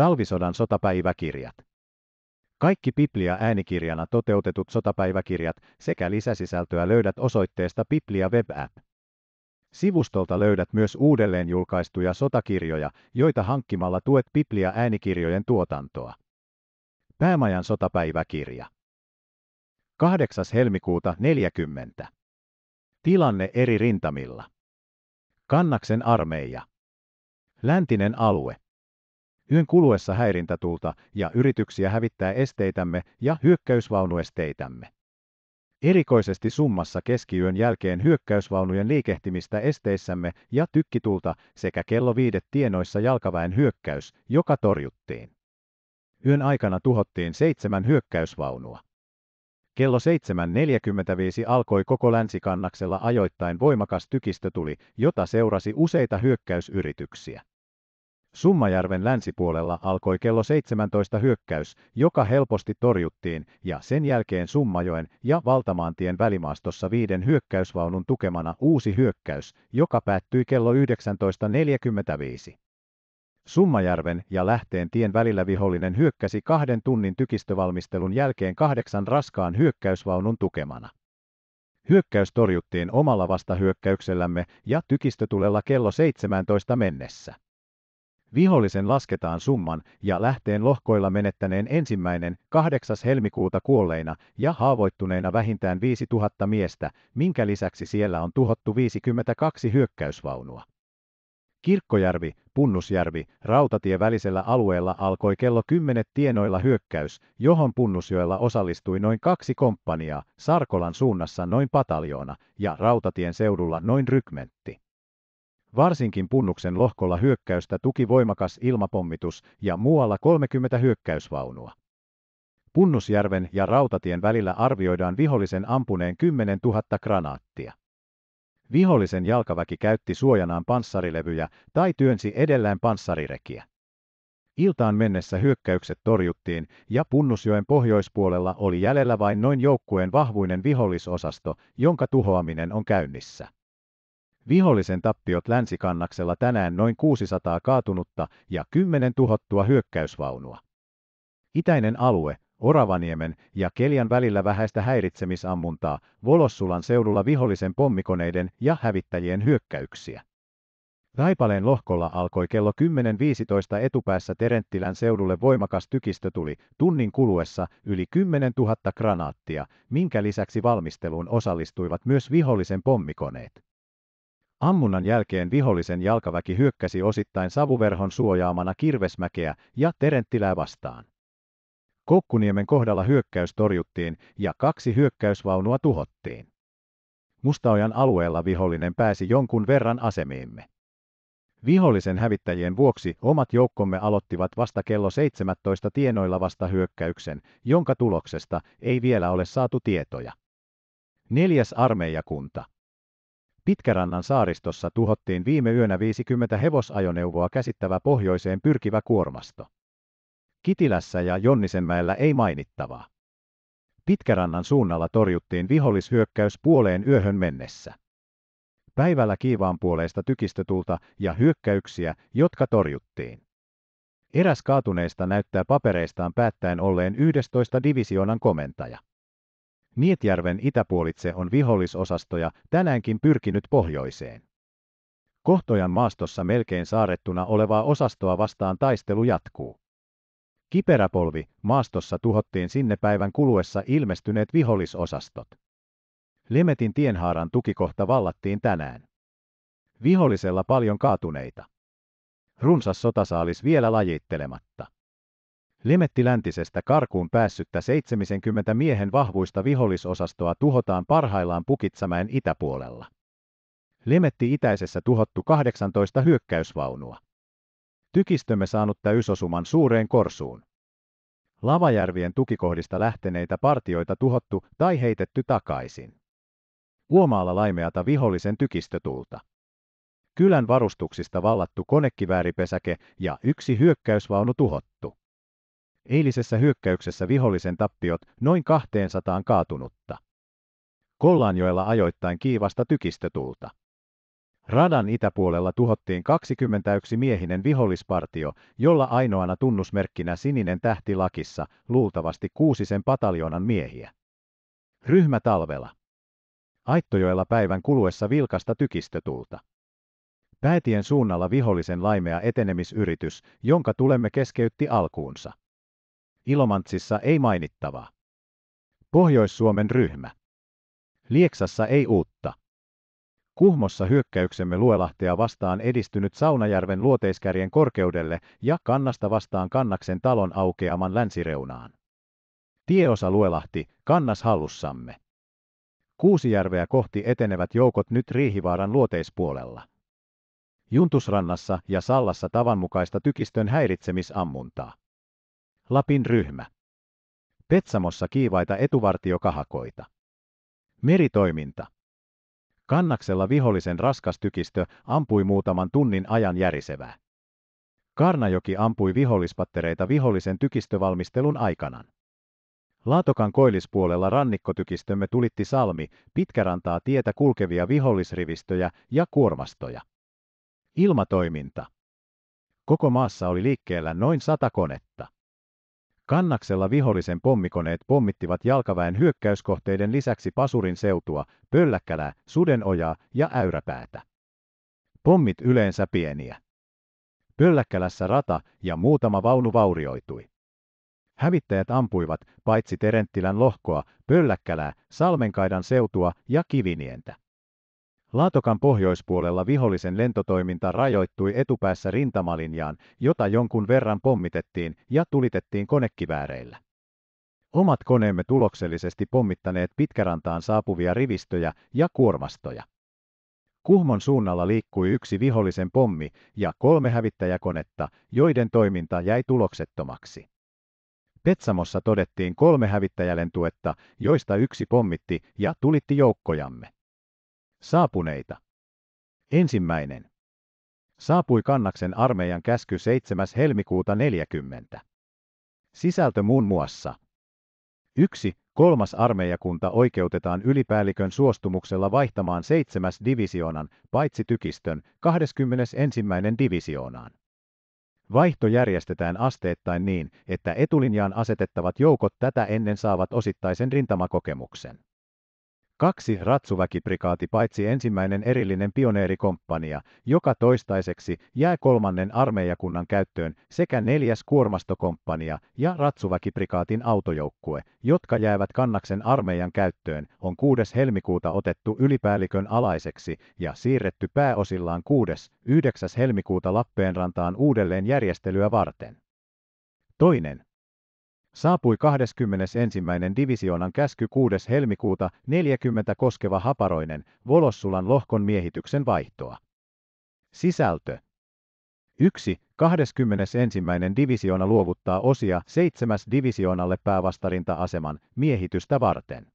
Talvisodan sotapäiväkirjat. Kaikki Biblia-äänikirjana toteutetut sotapäiväkirjat sekä lisäsisältöä löydät osoitteesta Biblia Web App. Sivustolta löydät myös uudelleen julkaistuja sotakirjoja, joita hankkimalla tuet Biblia-äänikirjojen tuotantoa. Päämajan sotapäiväkirja. 8. helmikuuta 40. Tilanne eri rintamilla. Kannaksen armeija. Läntinen alue. Yön kuluessa häirintätulta ja yrityksiä hävittää esteitämme ja hyökkäysvaunuesteitämme. Erikoisesti summassa keskiyön jälkeen hyökkäysvaunujen liikehtimistä esteissämme ja tykkitulta sekä kello viidet tienoissa jalkaväen hyökkäys, joka torjuttiin. Yön aikana tuhottiin seitsemän hyökkäysvaunua. Kello 7.45 alkoi koko länsikannaksella ajoittain voimakas tykistötuli, jota seurasi useita hyökkäysyrityksiä. Summajärven länsipuolella alkoi kello 17 hyökkäys, joka helposti torjuttiin, ja sen jälkeen Summajoen ja Valtamaantien välimaastossa viiden hyökkäysvaunun tukemana uusi hyökkäys, joka päättyi kello 19.45. Summajärven ja Lähteen tien välillä vihollinen hyökkäsi kahden tunnin tykistövalmistelun jälkeen kahdeksan raskaan hyökkäysvaunun tukemana. Hyökkäys torjuttiin omalla vastahyökkäyksellämme ja tykistötulella kello 17 mennessä. Vihollisen lasketaan summan ja lähteen lohkoilla menettäneen ensimmäinen 8. helmikuuta kuolleina ja haavoittuneina vähintään 5000 miestä, minkä lisäksi siellä on tuhottu 52 hyökkäysvaunua. Kirkkojärvi, Punnusjärvi, rautatie välisellä alueella alkoi kello 10 tienoilla hyökkäys, johon Punnusjoella osallistui noin kaksi komppaniaa, Sarkolan suunnassa noin pataljoona ja rautatien seudulla noin rykmentti. Varsinkin punnuksen lohkolla hyökkäystä tuki voimakas ilmapommitus ja muualla 30 hyökkäysvaunua. Punnusjärven ja rautatien välillä arvioidaan vihollisen ampuneen 10 000 granaattia. Vihollisen jalkaväki käytti suojanaan panssarilevyjä tai työnsi edellään panssarirekiä. Iltaan mennessä hyökkäykset torjuttiin ja Punnusjoen pohjoispuolella oli jäljellä vain noin joukkueen vahvuinen vihollisosasto, jonka tuhoaminen on käynnissä. Vihollisen tappiot länsikannaksella tänään noin 600 kaatunutta ja 10 tuhottua hyökkäysvaunua. Itäinen alue, Oravaniemen ja Kelian välillä vähäistä häiritsemisammuntaa, Volossulan seudulla vihollisen pommikoneiden ja hävittäjien hyökkäyksiä. Taipaleen lohkolla alkoi kello 10.15 etupäässä Terenttilän seudulle voimakas tykistö tuli, tunnin kuluessa yli 10 000 granaattia, minkä lisäksi valmisteluun osallistuivat myös vihollisen pommikoneet. Ammunnan jälkeen vihollisen jalkaväki hyökkäsi osittain savuverhon suojaamana Kirvesmäkeä ja Terenttilää vastaan. Kokkuniemen kohdalla hyökkäys torjuttiin ja kaksi hyökkäysvaunua tuhottiin. Mustaojan alueella vihollinen pääsi jonkun verran asemiimme. Vihollisen hävittäjien vuoksi omat joukkomme aloittivat vasta kello 17 tienoilla vasta hyökkäyksen, jonka tuloksesta ei vielä ole saatu tietoja. Neljäs armeijakunta. Pitkärannan saaristossa tuhottiin viime yönä 50 hevosajoneuvoa käsittävä pohjoiseen pyrkivä kuormasto. Kitilässä ja Jonnisenmäellä ei mainittavaa. Pitkärannan suunnalla torjuttiin vihollishyökkäys puoleen yöhön mennessä. Päivällä kiivaan puoleista tykistötulta ja hyökkäyksiä, jotka torjuttiin. Eräs kaatuneista näyttää papereistaan päättäen olleen 11 divisioonan komentaja. Nietjärven itäpuolitse on vihollisosastoja tänäänkin pyrkinyt pohjoiseen. Kohtojan maastossa melkein saarettuna olevaa osastoa vastaan taistelu jatkuu. Kiperäpolvi maastossa tuhottiin sinne päivän kuluessa ilmestyneet vihollisosastot. Lemetin tienhaaran tukikohta vallattiin tänään. Vihollisella paljon kaatuneita. Runsas sotasaalis vielä lajittelematta. Limetti läntisestä karkuun päässyttä 70 miehen vahvuista vihollisosastoa tuhotaan parhaillaan Pukitsamäen itäpuolella. Limetti itäisessä tuhottu 18 hyökkäysvaunua. Tykistömme saanut täysosuman suureen korsuun. Lavajärvien tukikohdista lähteneitä partioita tuhottu tai heitetty takaisin. Uomaalla laimeata vihollisen tykistötulta. Kylän varustuksista vallattu konekivääripesäke ja yksi hyökkäysvaunu tuhottu. Eilisessä hyökkäyksessä vihollisen tappiot noin 200 kaatunutta. Kollanjoella ajoittain kiivasta tykistötulta. Radan itäpuolella tuhottiin 21 miehinen vihollispartio, jolla ainoana tunnusmerkkinä sininen tähti lakissa, luultavasti kuusisen pataljonan miehiä. Ryhmä talvella. Aittojoella päivän kuluessa vilkasta tykistötulta. Päätien suunnalla vihollisen laimea etenemisyritys, jonka tulemme keskeytti alkuunsa. Ilomantsissa ei mainittavaa. Pohjois-Suomen ryhmä. Lieksassa ei uutta. Kuhmossa hyökkäyksemme Luelahtea vastaan edistynyt Saunajärven luoteiskärjen korkeudelle ja kannasta vastaan kannaksen talon aukeaman länsireunaan. Tieosa Luelahti, kannas hallussamme. Kuusijärveä kohti etenevät joukot nyt Riihivaaran luoteispuolella. Juntusrannassa ja Sallassa tavanmukaista tykistön häiritsemisammuntaa. Lapin ryhmä. Petsamossa kiivaita etuvartiokahakoita. Meritoiminta. Kannaksella vihollisen raskas tykistö ampui muutaman tunnin ajan järisevää. Karnajoki ampui vihollispattereita vihollisen tykistövalmistelun aikana. Laatokan koillispuolella rannikkotykistömme tulitti salmi, pitkärantaa tietä kulkevia vihollisrivistöjä ja kuormastoja. Ilmatoiminta. Koko maassa oli liikkeellä noin sata konetta. Kannaksella vihollisen pommikoneet pommittivat jalkaväen hyökkäyskohteiden lisäksi Pasurin seutua, Pölläkkälää, Sudenojaa ja Äyräpäätä. Pommit yleensä pieniä. Pölläkkälässä rata ja muutama vaunu vaurioitui. Hävittäjät ampuivat paitsi Terenttilän lohkoa, Pölläkkälää, Salmenkaidan seutua ja Kivinientä. Laatokan pohjoispuolella vihollisen lentotoiminta rajoittui etupäässä rintamalinjaan, jota jonkun verran pommitettiin ja tulitettiin konekivääreillä. Omat koneemme tuloksellisesti pommittaneet pitkärantaan saapuvia rivistöjä ja kuormastoja. Kuhmon suunnalla liikkui yksi vihollisen pommi ja kolme hävittäjäkonetta, joiden toiminta jäi tuloksettomaksi. Petsamossa todettiin kolme hävittäjälentuetta, joista yksi pommitti ja tulitti joukkojamme. Saapuneita. Ensimmäinen. Saapui Kannaksen armeijan käsky 7. helmikuuta 40. Sisältö muun muassa. 1. Kolmas armeijakunta oikeutetaan ylipäällikön suostumuksella vaihtamaan 7. divisioonan, paitsi tykistön, 21. divisioonaan. Vaihto järjestetään asteittain niin, että etulinjaan asetettavat joukot tätä ennen saavat osittaisen rintamakokemuksen. Kaksi ratsuväkiprikaati paitsi ensimmäinen erillinen pioneerikomppania, joka toistaiseksi jää kolmannen armeijakunnan käyttöön, sekä neljäs kuormastokomppania ja ratsuväkiprikaatin autojoukkue, jotka jäävät kannaksen armeijan käyttöön, on 6. helmikuuta otettu ylipäällikön alaiseksi ja siirretty pääosillaan 6. 9. helmikuuta Lappeenrantaan uudelleen järjestelyä varten. Toinen Saapui 21. divisioonan käsky 6. helmikuuta 40 koskeva haparoinen Volossulan lohkon miehityksen vaihtoa. Sisältö 1. 21. divisioona luovuttaa osia 7. divisioonalle päävastarinta-aseman miehitystä varten.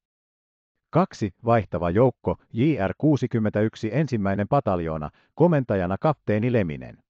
2. Vaihtava joukko JR61 ensimmäinen pataljoona, komentajana kapteeni Leminen.